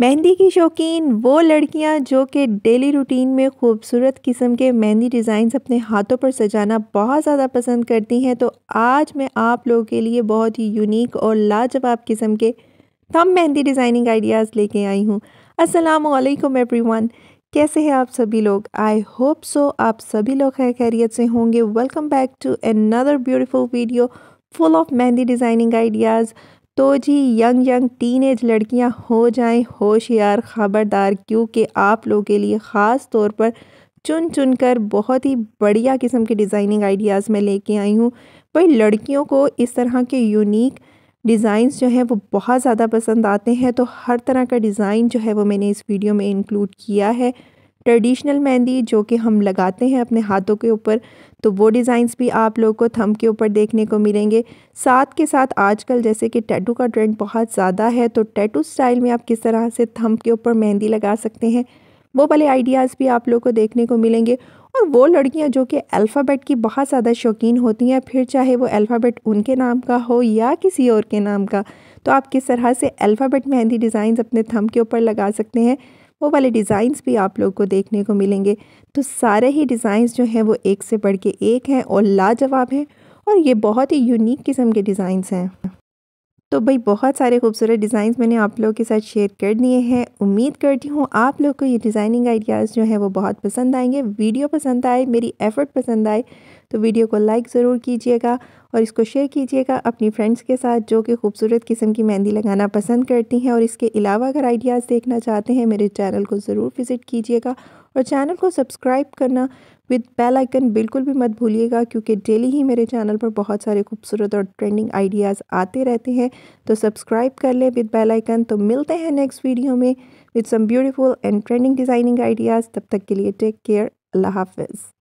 मेहंदी की शौकीन वो लड़कियां जो कि डेली रूटीन में खूबसूरत किस्म के मेहंदी डिज़ाइंस अपने हाथों पर सजाना बहुत ज़्यादा पसंद करती हैं तो आज मैं आप लोगों के लिए बहुत ही यूनिक और लाजवाब किस्म के थम मेहंदी डिज़ाइनिंग आइडियाज़ लेके आई हूँ असलकम एवरीवन कैसे हैं आप सभी लोग आई होप सो आप सभी लोग खैर खैरियत से होंगे welcome back to another beautiful video full of mehndi designing ideas तो जी यंग यंग एज लड़कियाँ हो जाएं होशियार ख़बरदार क्योंकि आप लोगों के लिए ख़ास तौर पर चुन चुन कर बहुत ही बढ़िया किस्म के डिज़ाइनिंग आइडियाज़ में लेके आई हूँ भाई लड़कियों को इस तरह के यूनिक डिज़ाइंस जो हैं वो बहुत ज़्यादा पसंद आते हैं तो हर तरह का डिज़ाइन जो है वो मैंने इस वीडियो में इंक्लूड किया है ट्रेडिशनल मेहंदी जो कि हम लगाते हैं अपने हाथों के ऊपर तो वो डिज़ाइंस भी आप लोगों को थम के ऊपर देखने को मिलेंगे साथ के साथ आजकल जैसे कि टैटू का ट्रेंड बहुत ज़्यादा है तो टैटू स्टाइल में आप किस तरह से थम के ऊपर मेहंदी लगा सकते हैं वो वाले आइडियाज़ भी आप लोगों को देखने को मिलेंगे और वो लड़कियाँ जो कि अल्फ़ाबेट की बहुत ज़्यादा शौकीन होती हैं फिर चाहे वो अल्फ़ाबेट उनके नाम का हो या किसी और के नाम का तो आप किस तरह से अल्फ़ाबेट मेहंदी डिज़ाइंस अपने थम के ऊपर लगा सकते हैं वो वाले डिज़ाइंस भी आप लोग को देखने को मिलेंगे तो सारे ही डिज़ाइंस जो हैं वो एक से बढ़ के एक हैं और लाजवाब हैं और ये बहुत ही यूनिक किस्म के डिज़ाइंस हैं तो भाई बहुत सारे खूबसूरत डिज़ाइंस मैंने आप लोगों के साथ शेयर कर दिए हैं उम्मीद करती हूँ आप लोग को ये डिज़ाइनिंग आइडियाज़ जो हैं वो बहुत पसंद आएंगे वीडियो पसंद आए मेरी एफ़र्ट पसंद आए तो वीडियो को लाइक ज़रूर कीजिएगा और इसको शेयर कीजिएगा अपनी फ्रेंड्स के साथ जो कि खूबसूरत किस्म की मेहंदी लगाना पसंद करती हैं और इसके अलावा अगर आइडियाज़ देखना चाहते हैं मेरे चैनल को ज़रूर विज़िट कीजिएगा और चैनल को सब्सक्राइब करना विद बेल आइकन बिल्कुल भी मत भूलिएगा क्योंकि डेली ही मेरे चैनल पर बहुत सारे खूबसूरत और ट्रेंडिंग आइडियाज़ आते रहते हैं तो सब्सक्राइब कर लें विद बेल आइकन तो मिलते हैं नेक्स्ट वीडियो में with some beautiful and trending designing ideas तब तक के लिए टेक केयर अल्लाह हाफिज़